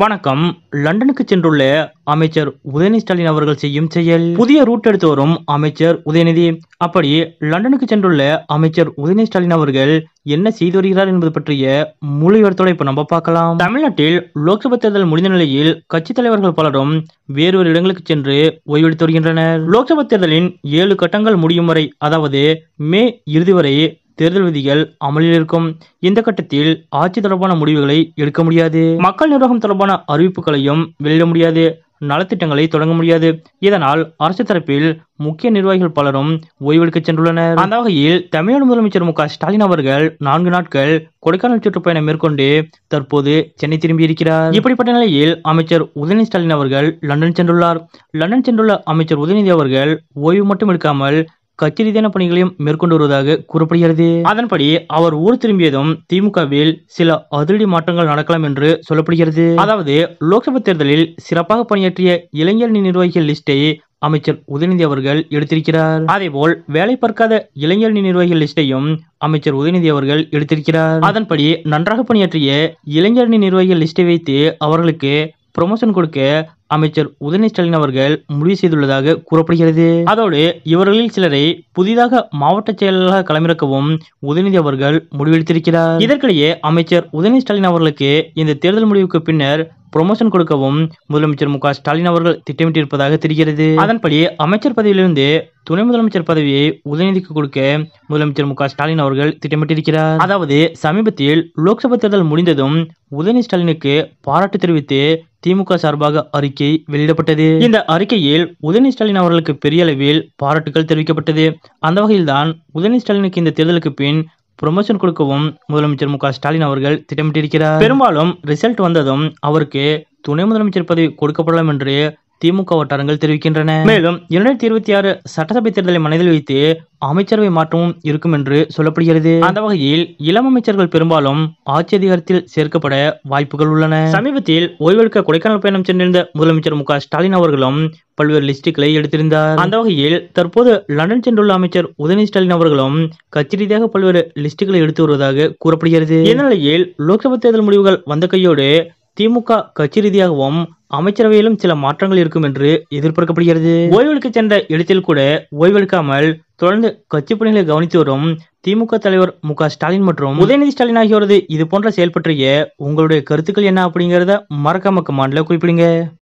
வணக்கம் லண்டனுக்கு சென்றுள்ள அமைச்சர் உதயநிதி ஸ்டாலின் அவர்கள் செய்யும் செயல் புதிய ரூட் எடுத்து வரும் அமைச்சர் உதயநிதி அப்படி லண்டனுக்கு சென்றுள்ள அமைச்சர் உதயநிதி ஸ்டாலின் அவர்கள் என்ன செய்து வருகிறார் என்பது பற்றிய முழு இடத்தோட இப்ப நம்ம பார்க்கலாம் தமிழ்நாட்டில் லோக்சபா தேர்தல் முடிந்த நிலையில் கட்சி தலைவர்கள் பலரும் வேறு வேறு இடங்களுக்கு சென்று ஓய்வெடுத்து வருகின்றனர் லோக்சபா தேர்தலின் ஏழு கட்டங்கள் முடியும் வரை அதாவது மே இறுதி வரை தேர்தல் விதிகள் அமலில் இருக்கும் இந்த கட்டத்தில் ஆட்சி தொடர்பான முடிவுகளை எடுக்க முடியாது மக்கள் நிர்வாகம் தொடர்பான அறிவிப்புகளையும் வெளியிட முடியாது நலத்திட்டங்களை தொடங்க முடியாது இதனால் அரசு தரப்பில் முக்கிய நிர்வாகிகள் பலரும் ஓய்வெடுக்க சென்றுள்ளனர் அந்த வகையில் தமிழக முதலமைச்சர் மு ஸ்டாலின் அவர்கள் நான்கு நாட்கள் கொடைக்கானல் சுற்றுப்பயணம் மேற்கொண்டு தற்போது சென்னை திரும்பியிருக்கிறார் இப்படிப்பட்ட நிலையில் அமைச்சர் உதயநிதி ஸ்டாலின் அவர்கள் லண்டன் சென்றுள்ளார் லண்டன் சென்றுள்ள அமைச்சர் உதயநிதி அவர்கள் ஓய்வு மட்டும் எடுக்காமல் கச்சேரிதான பணிகளையும் மேற்கொண்டு வருவதாக கூறப்படுகிறது அதன்படி அவர் ஊர் திரும்பியதும் திமுகவில் சில அதிரடி மாற்றங்கள் நடக்கலாம் என்று சொல்லப்படுகிறது அதாவது லோக்சபா தேர்தலில் சிறப்பாக பணியாற்றிய இளைஞரணி நிர்வாகிகள் லிஸ்டை அமைச்சர் உதயநிதி அவர்கள் எடுத்திருக்கிறார் அதேபோல் வேலை பார்க்காத இளைஞரணி நிர்வாகிகள் லிஸ்டையும் அமைச்சர் உதயநிதி அவர்கள் எடுத்திருக்கிறார் அதன்படி நன்றாக பணியாற்றிய இளைஞரணி நிர்வாகிகள் லிஸ்டை வைத்து அவர்களுக்கு ப்ரொமோஷன் கொடுக்க அமைச்சர் உதயநிதி ஸ்டாலின் அவர்கள் முடிவு செய்துள்ளதாக கூறப்படுகிறது அதோடு இவர்களில் சிலரை புதிதாக மாவட்ட செயலாளராக களமிறக்கவும் உதயநிதி அவர்கள் முடிவெடுத்திருக்கிறார் இதற்கிடையே அமைச்சர் உதயநிதி ஸ்டாலின் அவர்களுக்கு இந்த தேர்தல் முடிவுக்கு பின்னர் ப்ரொமோஷன் கொடுக்கவும் முதலமைச்சர் மு ஸ்டாலின் அவர்கள் திட்டமிட்டிருப்பதாக தெரிகிறது அதன்படி அமைச்சர் பதவியிலிருந்து துணை முதலமைச்சர் பதவியை உதயநிதிக்கு கொடுக்க முதலமைச்சர் மு ஸ்டாலின் அவர்கள் திட்டமிட்டிருக்கிறார் அதாவது சமீபத்தில் லோக்சபா தேர்தல் முடிந்ததும் உதயநிதி ஸ்டாலினுக்கு பாராட்டு தெரிவித்து திமுக சார்பாக அறிக்கை அறிக்கை வெளியிடப்பட்டது இந்த அறிக்கையில் உதயநிதி ஸ்டாலின் அவர்களுக்கு பெரிய அளவில் பாராட்டுகள் தெரிவிக்கப்பட்டது அந்த வகையில்தான் உதயநிதி ஸ்டாலினுக்கு இந்த தேர்தலுக்கு பின் ப்ரொமோஷன் கொடுக்கவும் முதலமைச்சர் மு ஸ்டாலின் அவர்கள் திட்டமிட்டிருக்கிறார் பெரும்பாலும் ரிசல்ட் வந்ததும் அவருக்கு துணை முதலமைச்சர் பதவி கொடுக்கப்படலாம் என்று திமுக வட்டாரங்கள் தெரிவிக்கின்றன மேலும் இரண்டாயிரத்தி இருபத்தி ஆறு சட்டசபை தேர்தலை மனதில் வைத்து அமைச்சரவை மாற்றமும் இருக்கும் என்று சொல்லப்படுகிறது அந்த வகையில் இளம் அமைச்சர்கள் பெரும்பாலும் ஆட்சி அதிகாரத்தில் சேர்க்கப்பட வாய்ப்புகள் உள்ளன சமீபத்தில் ஓய்வெடுக்க கொடைக்கானல் பயணம் சென்றிருந்த முதலமைச்சர் மு ஸ்டாலின் அவர்களும் பல்வேறு லிஸ்டுகளை எடுத்திருந்தார் அந்த வகையில் தற்போது லண்டன் சென்றுள்ள அமைச்சர் உதயநிதி ஸ்டாலின் அவர்களும் கட்சி ரீதியாக பல்வேறு லிஸ்டுகளை எடுத்து வருவதாக கூறப்படுகிறது இந்நிலையில் லோக்சபா தேர்தல் முடிவுகள் வந்த கையோடு திமுக கட்சி ரீதியாகவும் அமைச்சரவையிலும் சில மாற்றங்கள் இருக்கும் என்று எதிர்பார்க்கப்படுகிறது ஓய்வெடுக்க சென்ற இடத்தில் கூட ஓய்வெடுக்காமல் தொடர்ந்து கட்சி பணிகளை கவனித்து வரும் திமுக தலைவர் மு ஸ்டாலின் மற்றும் உதயநிதி ஸ்டாலின் ஆகியோரது இது போன்ற செயல்பற்றிய உங்களுடைய கருத்துக்கள் என்ன அப்படிங்கிறத மறக்காம கமாண்ட்ல குறிப்பிடுங்க